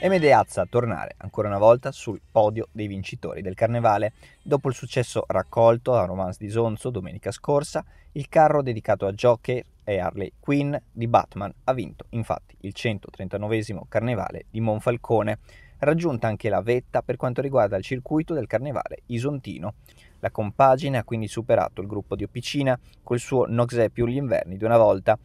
e Medeazza a tornare ancora una volta sul podio dei vincitori del carnevale. Dopo il successo raccolto a Romance di Sonzo domenica scorsa, il carro dedicato a Joker e Harley Quinn di Batman ha vinto infatti il 139 carnevale di Monfalcone. Raggiunta anche la vetta per quanto riguarda il circuito del carnevale isontino. La compagine ha quindi superato il gruppo di Opicina col suo Noxè più gli inverni di una volta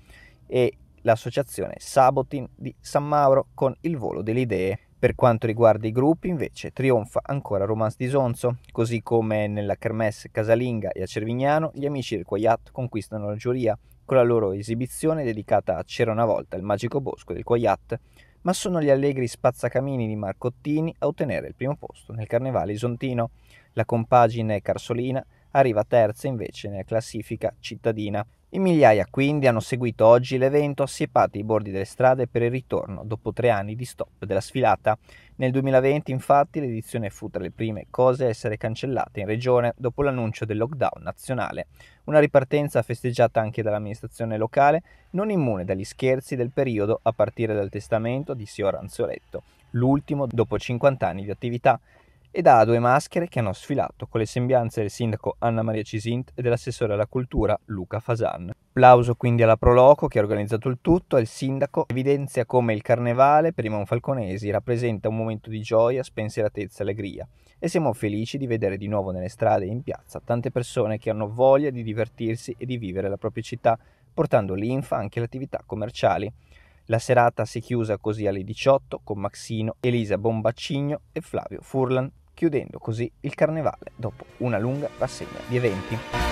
e l'associazione Sabotin di San Mauro con il volo delle idee. Per quanto riguarda i gruppi, invece, trionfa ancora Romance di Sonzo, così come nella Kermesse casalinga e a Cervignano gli amici del Coiat conquistano la giuria con la loro esibizione dedicata a C'era una volta il magico bosco del Coiat, ma sono gli allegri spazzacamini di Marcottini a ottenere il primo posto nel Carnevale isontino. La compagine carsolina arriva terza invece nella classifica cittadina. In migliaia quindi hanno seguito oggi l'evento assiepati ai bordi delle strade per il ritorno dopo tre anni di stop della sfilata. Nel 2020 infatti l'edizione fu tra le prime cose a essere cancellate in regione dopo l'annuncio del lockdown nazionale, una ripartenza festeggiata anche dall'amministrazione locale, non immune dagli scherzi del periodo a partire dal testamento di Sio Ranzoletto, l'ultimo dopo 50 anni di attività ed ha due maschere che hanno sfilato con le sembianze del sindaco Anna Maria Cisint e dell'assessore alla cultura Luca Fasan. Applauso quindi alla Proloco che ha organizzato il tutto e il sindaco evidenzia come il carnevale per i monfalconesi rappresenta un momento di gioia, spensieratezza e allegria e siamo felici di vedere di nuovo nelle strade e in piazza tante persone che hanno voglia di divertirsi e di vivere la propria città portando l'infa anche alle attività commerciali. La serata si chiusa così alle 18 con Maxino, Elisa Bombaccigno e Flavio Furlan chiudendo così il carnevale dopo una lunga rassegna di eventi.